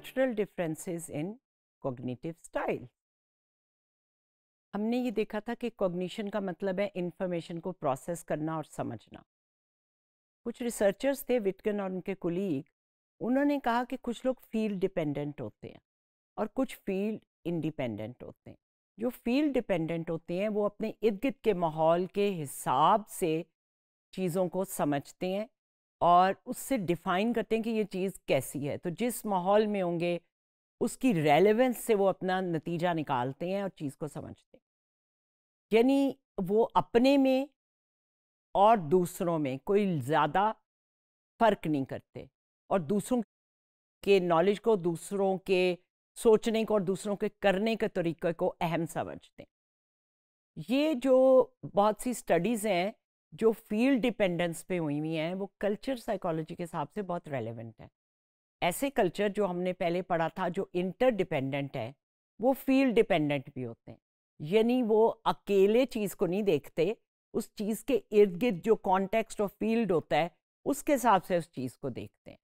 cultural differences in cognitive style हमने ये देखा था कि कॉग्निशन का मतलब है इन्फॉर्मेशन को प्रोसेस करना और समझना कुछ रिसर्चर्स थे विटकन और उनके कुलीग उन्होंने कहा कि कुछ लोग फील्ड डिपेंडेंट होते हैं और कुछ फील्ड इंडिपेंडेंट होते हैं जो फील्ड डिपेंडेंट होते हैं वो अपने इर्द गिर्द के माहौल के हिसाब से चीज़ों को समझते हैं और उससे डिफाइन करते हैं कि ये चीज़ कैसी है तो जिस माहौल में होंगे उसकी रेलेवेंस से वो अपना नतीजा निकालते हैं और चीज़ को समझते हैं यानी वो अपने में और दूसरों में कोई ज़्यादा फ़र्क नहीं करते और दूसरों के नॉलेज को दूसरों के सोचने को और दूसरों के करने के तरीके को अहम समझते हैं ये जो बहुत सी स्टडीज़ हैं जो फील्ड डिपेंडेंस पे हुई हुई हैं वो कल्चर साइकोलॉजी के हिसाब से बहुत रेलेवेंट है ऐसे कल्चर जो हमने पहले पढ़ा था जो इंटर डिपेंडेंट है वो फील्ड डिपेंडेंट भी होते हैं यानी वो अकेले चीज़ को नहीं देखते उस चीज़ के इर्द गिर्द जो कॉन्टेक्स्ट और फील्ड होता है उसके हिसाब से उस चीज़ को देखते हैं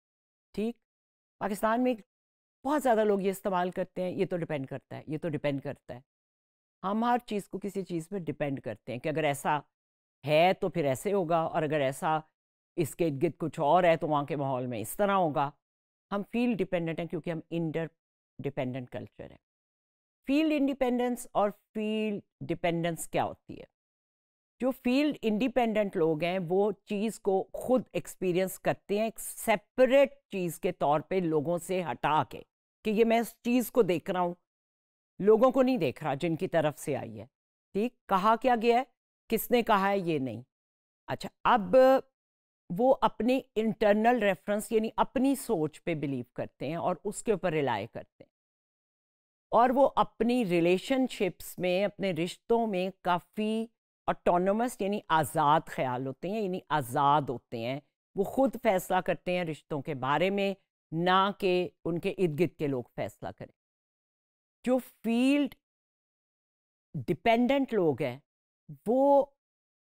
ठीक पाकिस्तान में बहुत ज़्यादा लोग ये इस्तेमाल करते हैं ये तो डिपेंड करता है ये तो डिपेंड करता है हम हर चीज़ को किसी चीज़ पर डिपेंड करते हैं कि अगर ऐसा है तो फिर ऐसे होगा और अगर ऐसा इसके इर्द गिर्द कुछ और है तो वहाँ के माहौल में इस तरह होगा हम फील्ड डिपेंडेंट हैं क्योंकि हम इंटर डिपेंडेंट कल्चर हैं फील्ड इंडिपेंडेंस और फील्ड डिपेंडेंस क्या होती है जो फील्ड इंडिपेंडेंट लोग हैं वो चीज़ को खुद एक्सपीरियंस करते हैं एक सेपरेट चीज़ के तौर पे लोगों से हटा के कि ये मैं इस चीज़ को देख रहा हूँ लोगों को नहीं देख रहा जिनकी तरफ से आई है ठीक कहा क्या गया है किसने कहा है ये नहीं अच्छा अब वो अपने इंटरनल रेफरेंस यानी अपनी सोच पे बिलीव करते हैं और उसके ऊपर रिलाई करते हैं और वो अपनी रिलेशनशिप्स में अपने रिश्तों में काफ़ी ऑटोनमस यानी आज़ाद ख्याल होते हैं यानी आज़ाद होते हैं वो खुद फैसला करते हैं रिश्तों के बारे में ना कि उनके इर्द गिर्द के लोग फैसला करें जो फील्ड डिपेंडेंट लोग हैं वो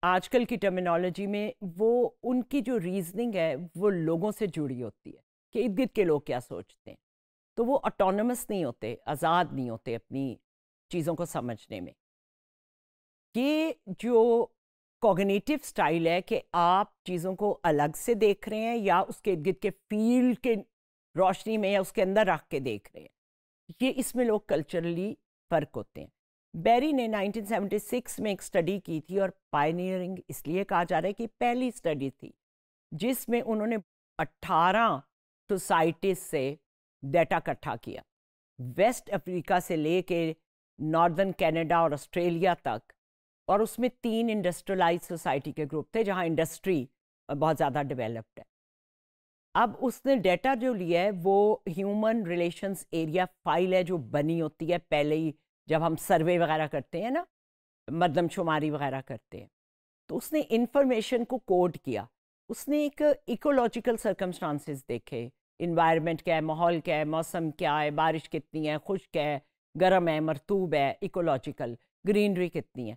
आजकल की टर्मिनोलॉजी में वो उनकी जो रीजनिंग है वो लोगों से जुड़ी होती है कि इर्द गिर्द के लोग क्या सोचते हैं तो वो ऑटोनमस नहीं होते आज़ाद नहीं होते अपनी चीज़ों को समझने में ये जो कॉग्निटिव स्टाइल है कि आप चीज़ों को अलग से देख रहे हैं या उसके इर्द गिर्द के फील्ड के रोशनी में या उसके अंदर रख के देख रहे हैं ये इसमें लोग कल्चरली फ़र्क होते हैं बेरी ने 1976 में एक स्टडी की थी और पायनियरिंग इसलिए कहा जा रहा है कि पहली स्टडी थी जिसमें उन्होंने 18 सोसाइटीज से डेटा इकट्ठा किया वेस्ट अफ्रीका से लेके नॉर्दर्न कनाडा और ऑस्ट्रेलिया तक और उसमें तीन इंडस्ट्रियलाइज सोसाइटी के ग्रुप थे जहाँ इंडस्ट्री बहुत ज़्यादा डेवलप्ड है अब उसने डेटा जो लिया है वो ह्यूमन रिलेशंस एरिया फाइल है जो बनी होती है पहले ही जब हम सर्वे वगैरह करते हैं ना मरदमशुमारी वगैरह करते हैं तो उसने इन्फॉर्मेशन को कोड किया उसने एक इकोलॉजिकल सर्कमस्टांसिस देखे इन्वायरमेंट क्या है माहौल क्या है मौसम क्या है बारिश कितनी है खुश्क है गर्म है मरतूब है इकोलॉजिकल ग्रीनरी कितनी है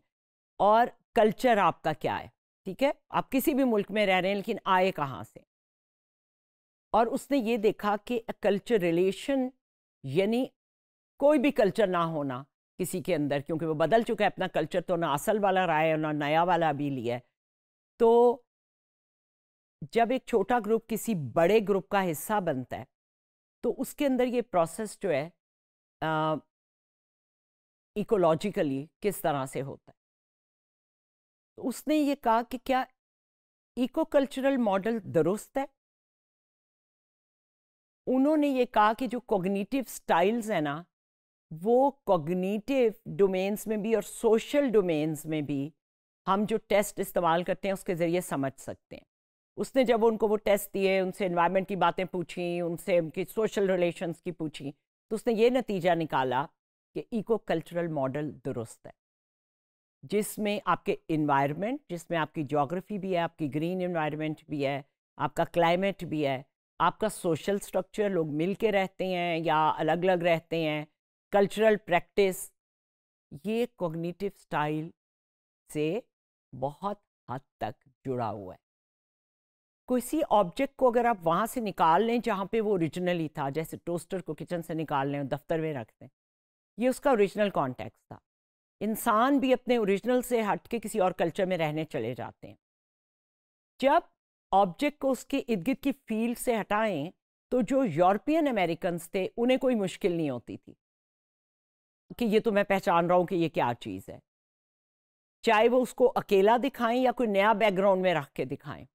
और कल्चर आपका क्या है ठीक है आप किसी भी मुल्क में रह रहे हैं लेकिन आए कहाँ से और उसने ये देखा कि कल्चर रिलेशन यानी कोई भी कल्चर ना होना किसी के अंदर क्योंकि वो बदल चुका है अपना कल्चर तो ना असल वाला रहा है ना नया वाला अभी लिया है तो जब एक छोटा ग्रुप किसी बड़े ग्रुप का हिस्सा बनता है तो उसके अंदर ये प्रोसेस जो है इकोलॉजिकली किस तरह से होता है तो उसने ये कहा कि क्या इको कल्चरल मॉडल दुरुस्त है उन्होंने ये कहा कि जो कोग्निटिव स्टाइल्स हैं ना वो कॉग्निटिव डोमेन्स में भी और सोशल डोमेन्स में भी हम जो टेस्ट इस्तेमाल करते हैं उसके ज़रिए समझ सकते हैं उसने जब उनको वो टेस्ट दिए उनसे इन्वायरमेंट की बातें पूछी उनसे उनकी सोशल रिलेशंस की पूछी तो उसने ये नतीजा निकाला कि इको कल्चरल मॉडल दुरुस्त है जिसमें आपके इन्वायरमेंट जिसमें आपकी जोग्राफी भी है आपकी ग्रीन इन्वायरमेंट भी है आपका क्लाइमेट भी है आपका सोशल स्ट्रक्चर लोग मिल के रहते हैं या अलग अलग रहते हैं कल्चरल प्रैक्टिस ये कॉग्निटिव स्टाइल से बहुत हद तक जुड़ा हुआ है किसी ऑब्जेक्ट को अगर आप वहाँ से निकाल लें जहाँ पे वो ओरिजिनली था जैसे टोस्टर को किचन से निकाल लें और दफ्तर में रख दें ये उसका ओरिजिनल कॉन्टेक्स्ट था इंसान भी अपने ओरिजिनल से हट के किसी और कल्चर में रहने चले जाते हैं जब ऑब्जेक्ट को उसके इर्द गिर्द की फील्ड से हटाएं तो जो यूरोपियन अमेरिकन थे उन्हें कोई मुश्किल नहीं होती थी कि ये तो मैं पहचान रहा हूँ कि ये क्या चीज़ है चाहे वो उसको अकेला दिखाएं या कोई नया बैकग्राउंड में रख के दिखाएं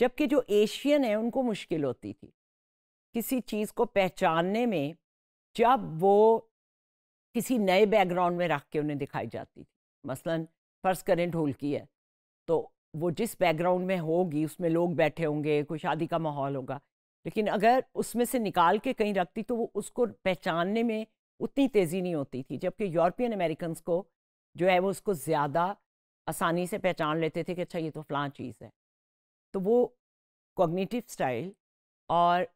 जबकि जो एशियन है उनको मुश्किल होती थी किसी चीज़ को पहचानने में जब वो किसी नए बैकग्राउंड में रख के उन्हें दिखाई जाती थी मसलन फ़र्ज़ करें ढोलकी है तो वो जिस बैकग्राउंड में होगी उसमें लोग बैठे होंगे कोई शादी का माहौल होगा लेकिन अगर उसमें से निकाल के कहीं रखती तो वो उसको पहचानने में उतनी तेज़ी नहीं होती थी जबकि यूरोपियन अमेरिकन को जो है वो उसको ज़्यादा आसानी से पहचान लेते थे कि अच्छा ये तो फ़लाँ चीज़ है तो वो कॉग्निटिव स्टाइल और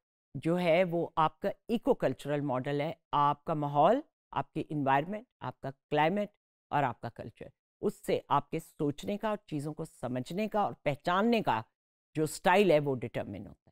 जो है वो आपका इको कल्चरल मॉडल है आपका माहौल आपके इन्वायरमेंट आपका क्लाइमेट और आपका कल्चर उससे आपके सोचने का और चीज़ों को समझने का और पहचानने का जो स्टाइल है वो डिटर्मिन हो